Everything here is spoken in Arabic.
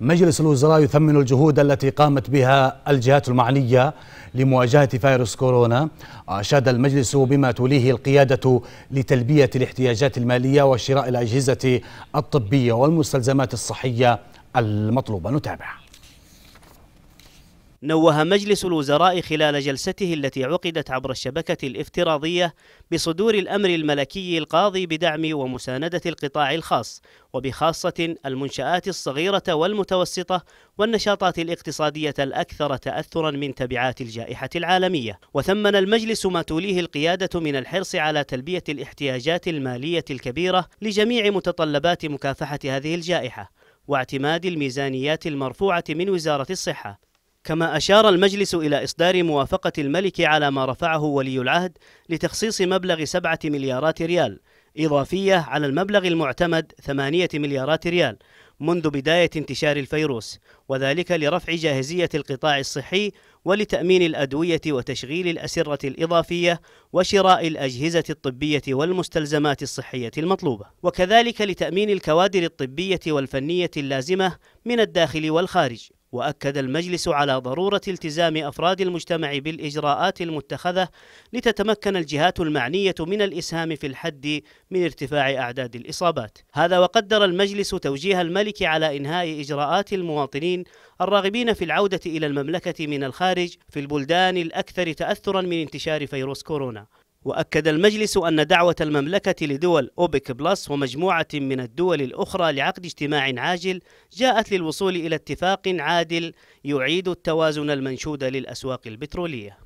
مجلس الوزراء يثمن الجهود التي قامت بها الجهات المعنية لمواجهة فيروس كورونا أشاد المجلس بما توليه القيادة لتلبية الاحتياجات المالية وشراء الأجهزة الطبية والمستلزمات الصحية المطلوبة نتابع نوه مجلس الوزراء خلال جلسته التي عقدت عبر الشبكة الافتراضية بصدور الأمر الملكي القاضي بدعم ومساندة القطاع الخاص وبخاصة المنشآت الصغيرة والمتوسطة والنشاطات الاقتصادية الأكثر تأثرا من تبعات الجائحة العالمية وثمن المجلس ما توليه القيادة من الحرص على تلبية الاحتياجات المالية الكبيرة لجميع متطلبات مكافحة هذه الجائحة واعتماد الميزانيات المرفوعة من وزارة الصحة كما أشار المجلس إلى إصدار موافقة الملك على ما رفعه ولي العهد لتخصيص مبلغ سبعة مليارات ريال إضافية على المبلغ المعتمد ثمانية مليارات ريال منذ بداية انتشار الفيروس وذلك لرفع جاهزية القطاع الصحي ولتأمين الأدوية وتشغيل الأسرة الإضافية وشراء الأجهزة الطبية والمستلزمات الصحية المطلوبة وكذلك لتأمين الكوادر الطبية والفنية اللازمة من الداخل والخارج وأكد المجلس على ضرورة التزام أفراد المجتمع بالإجراءات المتخذة لتتمكن الجهات المعنية من الإسهام في الحد من ارتفاع أعداد الإصابات هذا وقدر المجلس توجيه الملك على إنهاء إجراءات المواطنين الراغبين في العودة إلى المملكة من الخارج في البلدان الأكثر تأثرا من انتشار فيروس كورونا وأكد المجلس أن دعوة المملكة لدول أوبك بلس ومجموعة من الدول الأخرى لعقد اجتماع عاجل جاءت للوصول إلى اتفاق عادل يعيد التوازن المنشود للأسواق البترولية